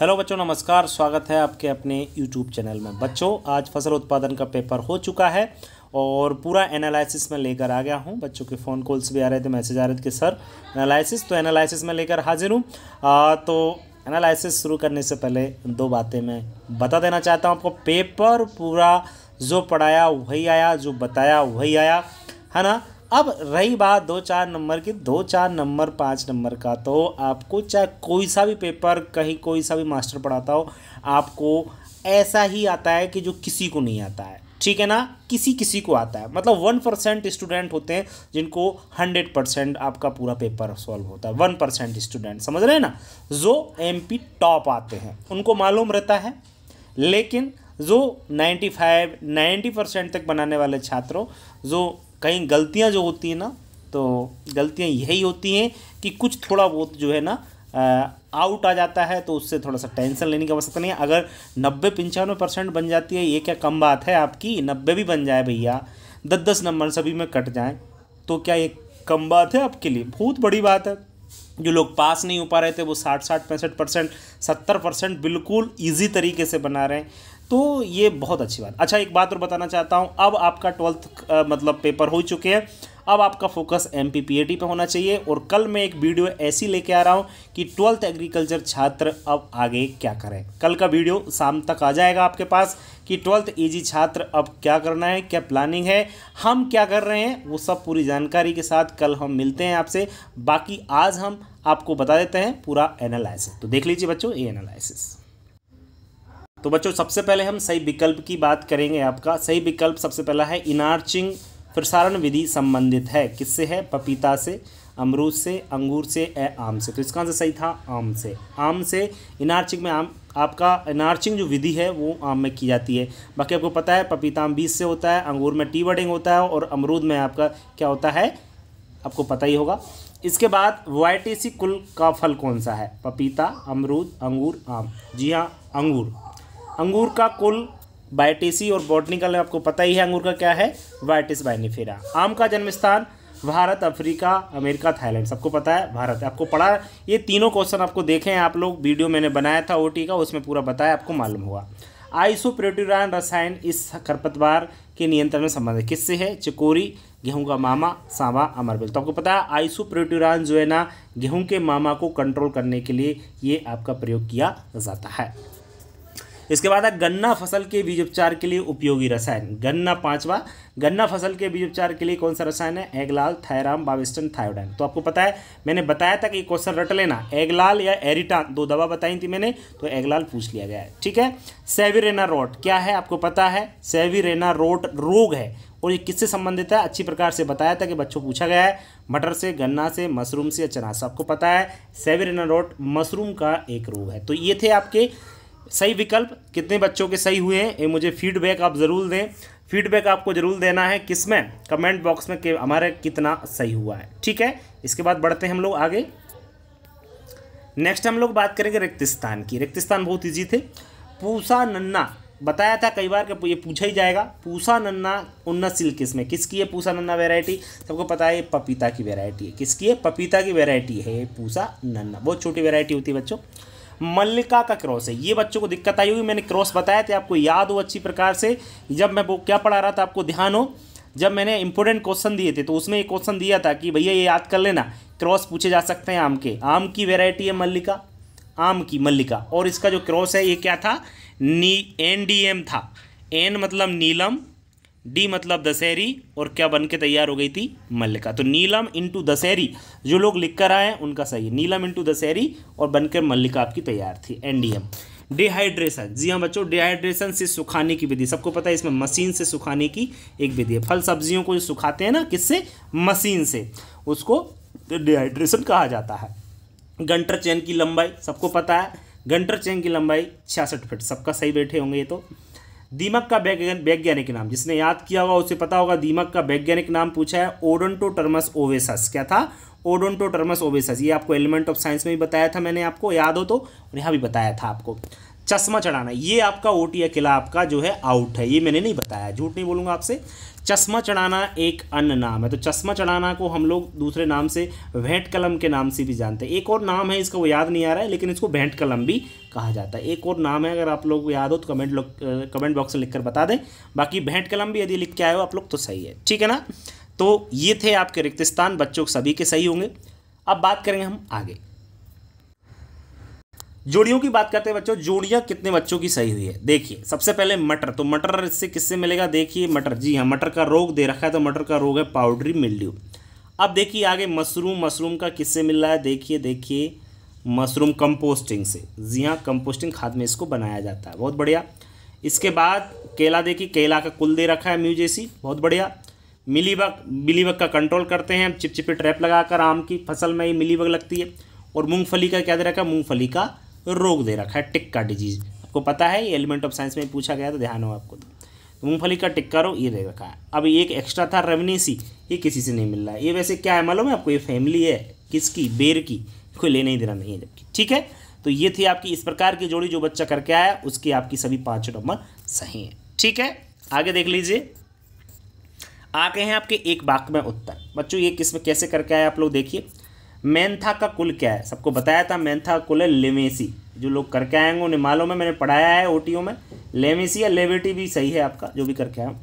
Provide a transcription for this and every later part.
hello बच्चों नमस्कार स्वागत है आपके अपने यूट्यूब चैनल में बच्चों आज फसल उत्पादन का पेपर हो चुका है और पूरा एनालिसिस में लेकर आ गया हूँ बच्चों के फ़ोन कॉल्स भी आ रहे थे मैसेज आ रहे थे कि सर एनालिसिस तो एनालिसिस में लेकर हाजिर हूँ तो एनालिसिस शुरू करने से पहले दो बातें मैं बता देना चाहता हूँ आपको पेपर पूरा जो पढ़ाया वही आया जो बताया वही आया है ना अब रही बात दो चार नंबर की दो चार नंबर पाँच नंबर का तो आपको चाहे कोई सा भी पेपर कहीं कोई सा भी मास्टर पढ़ाता हो आपको ऐसा ही आता है कि जो किसी को नहीं आता है ठीक है ना किसी किसी को आता है मतलब वन परसेंट स्टूडेंट होते हैं जिनको हंड्रेड परसेंट आपका पूरा पेपर सॉल्व होता है वन परसेंट स्टूडेंट समझ रहे हैं ना जो एमपी टॉप आते हैं उनको मालूम रहता है लेकिन जो नाइन्टी फाइव नाइन्टी परसेंट तक बनाने वाले छात्रों जो कहीं गलतियाँ जो होती हैं ना तो गलतियाँ यही होती हैं कि कुछ थोड़ा बहुत जो है ना आउट आ जाता है तो उससे थोड़ा सा टेंशन लेने की आवश्यकता नहीं है अगर नब्बे पंचानवे परसेंट बन जाती है ये क्या कम बात है आपकी नब्बे भी बन जाए भैया दस दस नंबर सभी में कट जाए तो क्या ये कम बात है आपके लिए बहुत बड़ी बात है जो लोग पास नहीं हो पा रहे थे वो साठ साठ पैंसठ परसेंट सत्तर परसेंट बिल्कुल ईजी तरीके से बना रहे हैं तो ये बहुत अच्छी बात अच्छा एक बात और बताना चाहता हूँ अब आपका ट्वेल्थ मतलब पेपर हो चुके हैं अब आपका focus M P P A T पर होना चाहिए और कल मैं एक वीडियो ऐसी लेके आ रहा हूँ कि ट्वेल्थ एग्रीकल्चर छात्र अब आगे क्या करें कल का वीडियो शाम तक आ जाएगा आपके पास कि ट्वेल्थ ईजी छात्र अब क्या करना है क्या प्लानिंग है हम क्या कर रहे हैं वो सब पूरी जानकारी के साथ कल हम मिलते हैं आपसे बाकी आज हम आपको बता देते हैं पूरा एनालिस तो देख लीजिए बच्चों ये एनालिसिस तो बच्चों सबसे पहले हम सही विकल्प की बात करेंगे आपका सही विकल्प सबसे पहला है इनार्चिंग प्रसारण विधि संबंधित है किससे है पपीता से अमरूद से अंगूर से ए आम से तो इसका आंसर सही था आम से आम से इनार्चिंग में आम आपका इनार्चिंग जो विधि है वो आम में की जाती है बाकी आपको पता है पपीता आम बीज से होता है अंगूर में टी वर्डिंग होता है और अमरूद में आपका क्या होता है आपको पता ही होगा इसके बाद वाइटेसी कुल का फल कौन सा है पपीता अमरूद अंगूर आम जी हाँ अंगूर अंगूर का कुल बायटेसी और बॉटनिकल आपको पता ही है अंगूर का क्या है वाइटिस बाइनिफेरा आम का जन्म स्थान भारत अफ्रीका अमेरिका थाईलैंड सबको पता है भारत आपको पढ़ा ये तीनों क्वेश्चन आपको देखे हैं आप लोग वीडियो मैंने बनाया था ओटी का उसमें पूरा बताया आपको मालूम हुआ आइसोप्रोट्यूरान रसायन इस खरपतवार के नियंत्रण में संबंधित किससे है चिकोरी गेहूं का मामा सांवा अमरबिल तो आपको पता है आइसोप्रोट्यूरान जो है ना गेहूं के मामा को कंट्रोल करने के लिए ये आपका प्रयोग किया जाता है इसके बाद है गन्ना फसल के बीज उपचार के लिए उपयोगी रसायन गन्ना पांचवा गन्ना फसल के बीज उपचार के लिए कौन सा रसायन है एगलाल थायराम बाविस्टन थायोडाइन तो आपको पता है मैंने बताया था कि क्वेश्चन रट लेना एगलाल या एरिटान दो दवा बताई थी मैंने तो एगलाल पूछ लिया गया है ठीक है सेविरेना रोट क्या है आपको पता है सेविरेना रोट रोग है और ये किससे संबंधित है अच्छी प्रकार से बताया था कि बच्चों पूछा गया है मटर से गन्ना से मशरूम से चना से आपको पता है सेविरेना रोट मशरूम का एक रोग है तो ये थे आपके सही विकल्प कितने बच्चों के सही हुए हैं ये मुझे फीडबैक आप ज़रूर दें फीडबैक आपको ज़रूर देना है किस में कमेंट बॉक्स में कि हमारे कितना सही हुआ है ठीक है इसके बाद बढ़ते हैं हम लोग आगे नेक्स्ट हम लोग बात करेंगे रिक्तिस्तान की रिक्तिस्तान बहुत ईजी थे पूसा नन्ना बताया था कई बार कि ये पूछा ही जाएगा पूसा नन्ना उन्नतशील किस्म में किसकी है पूसा नन्ना वेरायटी सबको पता है ये पपीता की वेरायटी है किसकी है पपीता की वेराइटी है पूसा नन्ना बहुत छोटी वेरायटी होती है बच्चों मल्लिका का क्रॉस है ये बच्चों को दिक्कत आई होगी मैंने क्रॉस बताया था आपको याद हो अच्छी प्रकार से जब मैं वो क्या पढ़ा रहा था आपको ध्यान हो जब मैंने इंपॉर्टेंट क्वेश्चन दिए थे तो उसमें एक क्वेश्चन दिया था कि भैया ये याद कर लेना क्रॉस पूछे जा सकते हैं आम के आम की वेराइटी है मल्लिका आम की मल्लिका और इसका जो क्रॉस है ये क्या था नी एन डी एम था एन मतलब नीलम डी मतलब दशहरी और क्या बन के तैयार हो गई थी मल्लिका तो नीलम इंटू दशहरी जो लोग लिख कर आए उनका सही है नीलम इंटू दशहरी और बनकर मल्लिका आपकी तैयार थी एनडीएम डिहाइड्रेशन जी हाँ बच्चों डिहाइड्रेशन से सुखाने की विधि सबको पता है इसमें मशीन से सुखाने की एक विधि है फल सब्जियों को जो सुखाते हैं ना किससे मशीन से उसको डिहाइड्रेशन कहा जाता है गंटर चैन की लंबाई सबको पता है गंटर चैन की लंबाई छियासठ फिट सबका सही बैठे होंगे ये तो दीमक का वैज्ञानिक नाम जिसने याद किया होगा उसे पता होगा दीमक का वैज्ञानिक नाम पूछा है ओडोंटोटर्मस ओवेसस क्या था ओडोंटोटर्मस ओवेसस ये आपको एलिमेंट ऑफ साइंस में भी बताया था मैंने आपको याद हो तो और यहाँ भी बताया था आपको चश्मा चढ़ाना ये आपका ओट या किला आपका जो है आउट है ये मैंने नहीं बताया झूठ नहीं बोलूँगा आपसे चश्मा चढ़ाना एक अन्य नाम है तो चश्मा चढ़ाना को हम लोग दूसरे नाम से भेंट कलम के नाम से भी जानते हैं एक और नाम है इसका वो याद नहीं आ रहा है लेकिन इसको भेंट कलम भी कहा जाता है एक और नाम है अगर आप लोग को याद हो तो कमेंट लोग कमेंट बॉक्स में लिख कर बता दें बाकी भेंट कलम भी यदि लिख के आए हो आप लोग तो सही है ठीक है ना तो ये थे आपके रिक्तिस्तान बच्चों सभी के सही होंगे अब बात करेंगे हम आगे जोड़ियों की बात करते हैं बच्चों जोड़ियाँ कितने बच्चों की सही हुई है देखिए सबसे पहले मटर तो मटर इससे किससे मिलेगा देखिए मटर जी हाँ मटर का रोग दे रखा है तो मटर का रोग है पाउडरी मिल्ड्यू अब देखिए आगे मशरूम मशरूम का किससे मिल रहा है देखिए देखिए मशरूम कंपोस्टिंग से जी हाँ कंपोस्टिंग खाद में इसको बनाया जाता है बहुत बढ़िया इसके बाद केला देखिए केला का कुल दे रखा है म्यूजेसी बहुत बढ़िया मिलीबग मिलीबग का कंट्रोल करते हैं हम चिपचिपे ट्रैप लगाकर आम की फसल में ही मिलीबग लगती है और मूंगफली का क्या दे रखा है मूंगफली का रोग दे रखा है टिक्का डिजीज आपको पता है ये एलिमेंट ऑफ साइंस में पूछा गया तो ध्यान हो आपको तो, तो मूँगफली का टिक्का रोग ये दे रखा है अब एक एक्स्ट्रा था रेवनीसी ये किसी से नहीं मिल रहा है ये वैसे क्या है मालूम है आपको ये फैमिली है किसकी बेर की कोई ले नहीं देना नहीं है जबकि ठीक है तो ये थी आपकी इस प्रकार की जोड़ी जो बच्चा करके आया उसकी आपकी सभी पाँच नंबर सही है ठीक है आगे देख लीजिए आ गए हैं आपके एक वाक्य में उत्तर बच्चों ये किस्म कैसे करके आए आप लोग देखिए मैंथा का कुल क्या है सबको बताया था मैंथा कुल है लेमेसी जो लोग करके आएंगे उन्हें मालूम है मैंने पढ़ाया है ओटीओ में लेमेसी या लेवेटी भी सही है आपका जो भी करके आया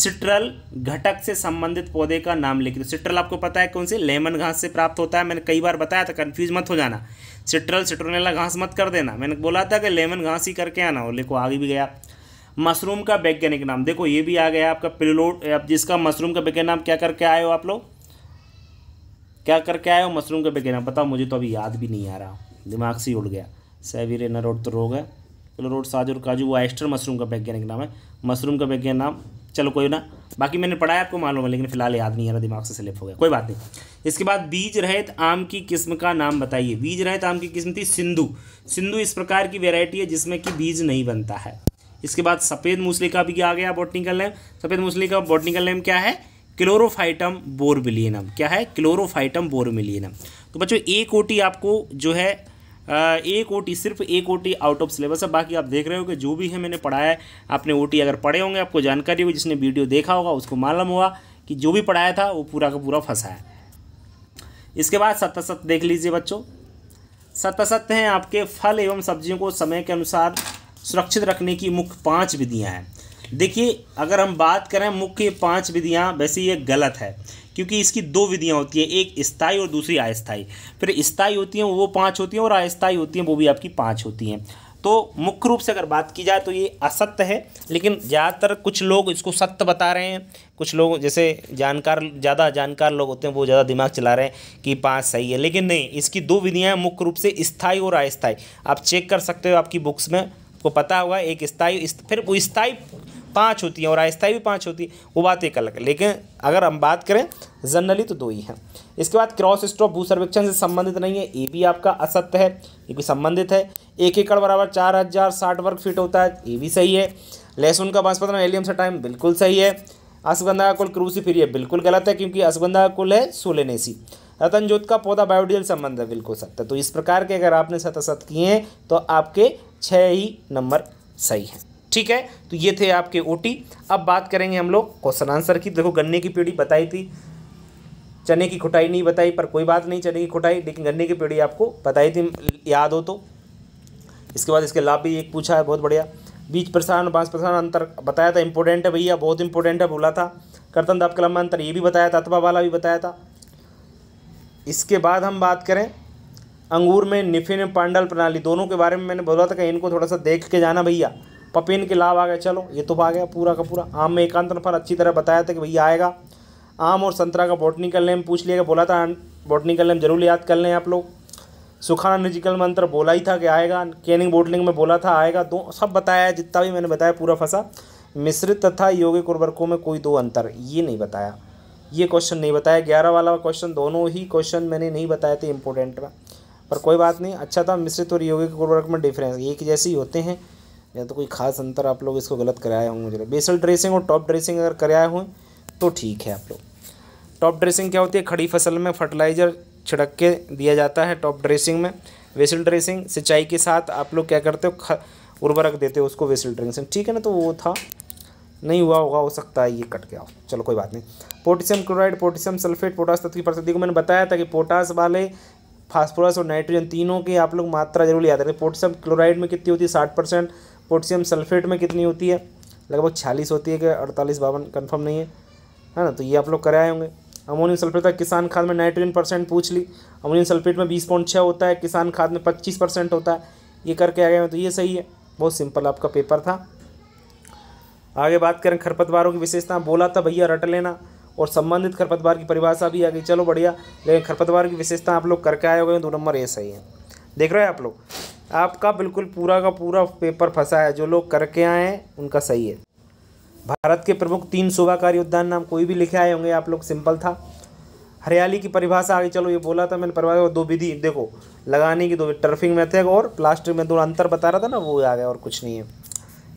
सिट्रल घटक से संबंधित पौधे का नाम लिख दो सिट्रल आपको पता है कौन से लेमन घास से प्राप्त होता है मैंने कई बार बताया था कन्फ्यूज मत हो जाना सिट्रल सिट्रोनेला घास मत कर देना मैंने बोला था कि लेमन घास ही करके आना हो लेको आगे भी गया मशरूम का वैज्ञानिक नाम देखो ये भी आ गया आपका पिलोट आप जिसका मशरूम का वैज्ञानिक नाम क्या करके आए हो आप लोग क्या करके आए हो मशरूम के बगैर बताओ मुझे तो अभी याद भी नहीं आ रहा दिमाग से उड़ गया न नरोड तो रोग है चलो रोड साज और काजू वो एस्टर मशरूम का वैज्ञानिक नाम है मशरूम का वैज्ञानिक नाम चलो कोई ना बाकी मैंने पढ़ाया आपको मालूम है लेकिन फिलहाल याद नहीं आ रहा दिमाग से स्लिप हो गया कोई बात नहीं इसके बाद बीज रहित आम की किस्म का नाम बताइए बीज रहित आम की किस्म थी सिंधु सिंधु इस प्रकार की वेराइटी है जिसमें कि बीज नहीं बनता है इसके बाद सफ़ेद मूसली का भी आ गया बोटनिकल नेम सफ़ेद मूसली का बोटनिकल नेम क्या है क्लोरोफाइटम बोरमिलियनम क्या है क्लोरोफाइटम बोरमिलियनम तो बच्चों एक ओटी आपको जो है एक ओटी सिर्फ एक ओटी आउट ऑफ सिलेबस है बाकी आप देख रहे हो कि जो भी है मैंने पढ़ाया है आपने ओटी अगर पढ़े होंगे आपको जानकारी होगी जिसने वीडियो देखा होगा उसको मालूम हुआ कि जो भी पढ़ाया था वो पूरा का पूरा फंसा है इसके बाद सत्य देख लीजिए बच्चों सत्य हैं आपके फल एवं सब्जियों को समय के अनुसार सुरक्षित रखने की मुख्य पाँच विधियाँ हैं देखिए अगर हम बात करें मुख्य पांच विधियां वैसे ये गलत है क्योंकि इसकी दो विधियां होती हैं एक स्थाई और दूसरी अस्थाई फिर स्थाई होती हैं वो पांच होती हैं और अस्थाई होती हैं वो भी आपकी पांच होती हैं तो मुख्य रूप से अगर बात की जाए तो ये असत्य है लेकिन ज़्यादातर कुछ लोग इसको सत्य बता रहे हैं कुछ लोग जैसे जानकार ज़्यादा जानकार लोग होते हैं वो ज़्यादा दिमाग चला रहे हैं कि पाँच सही है लेकिन नहीं इसकी दो विधियाँ मुख्य रूप से स्थाई और अस्थाई आप चेक कर सकते हो आपकी बुक्स में आपको पता होगा एक स्थाई फिर वो स्थाई पाँच होती हैं और अस्थाई भी पाँच होती है वो बात एक अलग है लेकिन अगर हम बात करें जनरली तो दो ही हैं इसके बाद क्रॉस स्ट्रॉप भू सर्वेक्षण से संबंधित नहीं है ये भी आपका असत्य है ये भी संबंधित है एक एकड़ बराबर चार हज़ार साठ वर्ग फीट होता है ये भी सही है लहसुन का बांसपत्र एलियम से टाइम बिल्कुल सही है असगंधा का कुल क्रूसी फिर बिल्कुल गलत है क्योंकि असगंधा का कुल है सोलेनेसी रतनजोत का पौधा बायोडियल संबंध है बिल्कुल सत्य तो इस प्रकार के अगर आपने सत असत किए हैं तो आपके छः ही नंबर सही हैं ठीक है तो ये थे आपके ओ अब बात करेंगे हम लोग क्वेश्चन आंसर की देखो गन्ने की पीढ़ी बताई थी चने की खुटाई नहीं बताई पर कोई बात नहीं चने की खुटाई लेकिन गन्ने की पीढ़ी आपको बताई थी याद हो तो इसके बाद इसके लाभ भी एक पूछा है बहुत बढ़िया बीज प्रसारण बांस प्रसारण अंतर बताया था इंपॉर्टेंट है भैया बहुत इंपॉर्टेंट है बोला था कर्तन दाप कलम अंतर ये भी बताया था अथवा वाला भी बताया था इसके बाद हम बात करें अंगूर में निफिन पांडल प्रणाली दोनों के बारे में मैंने बोला था कि इनको थोड़ा सा देख के जाना भैया पपेन के लाभ आ गए चलो ये तो आ गया पूरा का पूरा आम में एकांत फल अच्छी तरह बताया था कि भैया आएगा आम और संतरा का बॉटनिकल नेम पूछ लिया बोला था बॉटनिकल नेम जरूर याद कर लें आप लोग सुखाना निजिकल मंत्र बोला ही था कि आएगा कैनिंग बोटलिंग में बोला था आएगा दो सब बताया जितना भी मैंने बताया पूरा फंसा मिश्रित तथा योगिक उर्वरकों में कोई दो अंतर ये नहीं बताया ये क्वेश्चन नहीं बताया ग्यारह वाला क्वेश्चन दोनों ही क्वेश्चन मैंने नहीं बताए थे इंपॉर्टेंट में पर कोई बात नहीं अच्छा था मिश्रित और योगिक उर्वरक में डिफरेंस एक जैसे ही होते हैं या तो कोई खास अंतर आप लोग इसको गलत कराए होंगे मुझे बेसल ड्रेसिंग और टॉप ड्रेसिंग अगर कराए हों तो ठीक है आप लोग टॉप ड्रेसिंग क्या होती है खड़ी फसल में फर्टिलाइज़र छिड़क के दिया जाता है टॉप ड्रेसिंग में वेसल ड्रेसिंग सिंचाई के साथ आप लोग क्या करते हो उर्वरक देते हो उसको वेसल ड्रेसिंग ठीक है ना तो वो था नहीं हुआ होगा हो सकता है ये कट गया चलो कोई बात नहीं potassium chloride potassium sulphate potash तत्व की प्रसिद्धि को मैंने बताया था कि पोटास वाले फास्फोरस और नाइट्रोजन तीनों की आप लोग मात्रा जरूर याद रखें पोटेशियम क्लोराइड में कितनी होती है साठ परसेंट पोटेशियम सल्फेट में कितनी होती है लगभग छियालीस होती है कि अड़तालीस बावन कन्फर्म नहीं है है ना तो ये आप लोग आए होंगे अमोनियम सल्फेट का किसान खाद में नाइट्रोजन परसेंट पूछ ली अमोनियम सल्फेट में बीस पॉइंट छः होता है किसान खाद में पच्चीस परसेंट होता है ये करके आ गए तो ये सही है बहुत सिंपल आपका पेपर था आगे बात करें खरपतवारों की विशेषता बोला था भैया रट लेना और संबंधित खरपतवार की परिभाषा भी आ गई चलो बढ़िया लेकिन खरपतवार की विशेषता आप लोग करके आए हो गए दो नंबर ये सही है देख रहे हैं आप लोग आपका बिल्कुल पूरा का पूरा पेपर फंसा है जो लोग करके आए हैं उनका सही है भारत के प्रमुख तीन शोभाकारी उद्यान नाम कोई भी लिखे आए होंगे आप लोग सिंपल था हरियाली की परिभाषा आगे चलो ये बोला था मैंने परिभाषा दो विधि देखो लगाने की दो टर्फिंग मेथड और प्लास्टिक में दो अंतर बता रहा था ना वो आ गया और कुछ नहीं है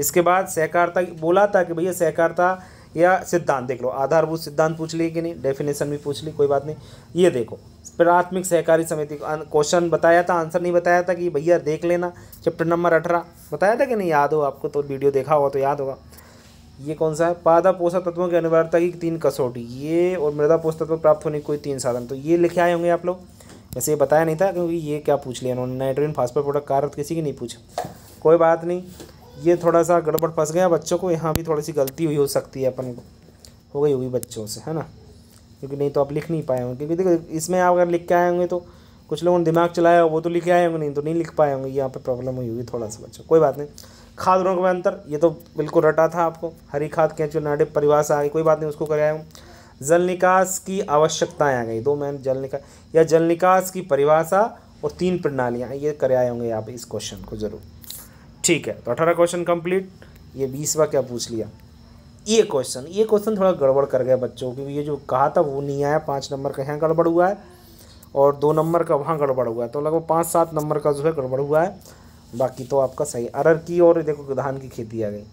इसके बाद सहकारिता बोला था कि भैया सहकारिता या सिद्धांत देख लो आधारभूत सिद्धांत पूछ लिए कि नहीं डेफिनेशन भी पूछ ली कोई बात नहीं ये देखो प्राथमिक सहकारी समिति क्वेश्चन बताया था आंसर नहीं बताया था कि भैया देख लेना चैप्टर नंबर अठारह बताया था कि नहीं याद हो आपको तो वीडियो देखा होगा तो याद होगा ये कौन सा है पादा पोषक तत्वों की अनिवार्यता की तीन कसौटी ये और मृदा पोषक तत्व प्राप्त होने के कोई तीन साधन तो ये लिखे आए होंगे आप लोग वैसे ये बताया नहीं था क्योंकि ये क्या पूछ लिया उन्होंने नाइट्रोजन फास्फेट प्रोडक्ट कारत किसी की नहीं पूछा कोई बात नहीं ये थोड़ा सा गड़बड़ फंस गया बच्चों को यहाँ भी थोड़ी सी गलती हुई हो सकती है अपन को हो गई होगी बच्चों से है ना क्योंकि नहीं तो आप लिख नहीं पाए होंगे क्योंकि देखो इसमें आप अगर लिख के आए होंगे तो कुछ लोगों ने दिमाग चलाया वो तो लिख आए होंगे नहीं तो नहीं लिख पाए होंगे यहाँ पर प्रॉब्लम हुई होगी थोड़ा सा बच्चों कोई बात नहीं खाद रोग में अंतर ये तो बिल्कुल रटा था आपको हरी खाद कैचुअल नाडे परिवार आ गई कोई बात नहीं उसको कराया हूँ जल निकास की आवश्यकताएं आ गई दो मैन जल निकास या जल निकास की परिभाषा और तीन प्रणालियाँ ये करे आए होंगे आप इस क्वेश्चन को जरूर ठीक है तो अठारह क्वेश्चन कंप्लीट ये बीसवा क्या पूछ लिया ये क्वेश्चन ये क्वेश्चन थोड़ा गड़बड़ कर गया बच्चों क्योंकि ये जो कहा था वो नहीं आया पाँच नंबर का यहाँ गड़बड़ हुआ है और दो नंबर का वहाँ गड़बड़ हुआ है तो लगभग पाँच सात नंबर का जो है गड़बड़ हुआ है बाकी तो आपका सही अरर की और देखो धान की खेती आ गई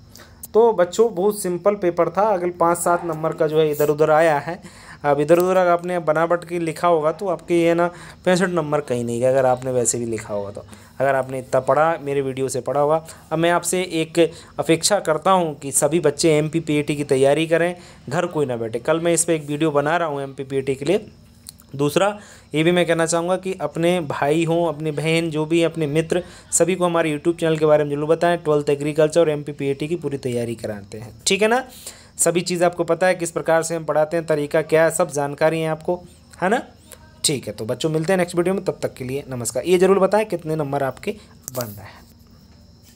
तो बच्चों बहुत सिंपल पेपर था अगर पाँच सात नंबर का जो है इधर उधर आया है अब इधर उधर अगर आपने बनावट की लिखा होगा तो आपके ये ना पैंसठ नंबर कहीं नहीं गया अगर आपने वैसे भी लिखा होगा तो अगर आपने इतना पढ़ा मेरे वीडियो से पढ़ा होगा अब मैं आपसे एक अपेक्षा करता हूँ कि सभी बच्चे एम पी की तैयारी करें घर कोई ना बैठे कल मैं इस पर एक वीडियो बना रहा हूँ एम पी के लिए दूसरा ये भी मैं कहना चाहूँगा कि अपने भाई हों अपनी बहन जो भी अपने मित्र सभी को हमारे यूट्यूब चैनल के बारे में जरूर बताएं ट्वेल्थ एग्रीकल्चर और एम पी की पूरी तैयारी कराते हैं ठीक है ना सभी चीज़ आपको पता है किस प्रकार से हम पढ़ाते हैं तरीका क्या है सब जानकारी है आपको है ना ठीक है तो बच्चों मिलते हैं नेक्स्ट वीडियो में तब तक के लिए नमस्कार ये जरूर बताएं कितने नंबर आपके बन रहे हैं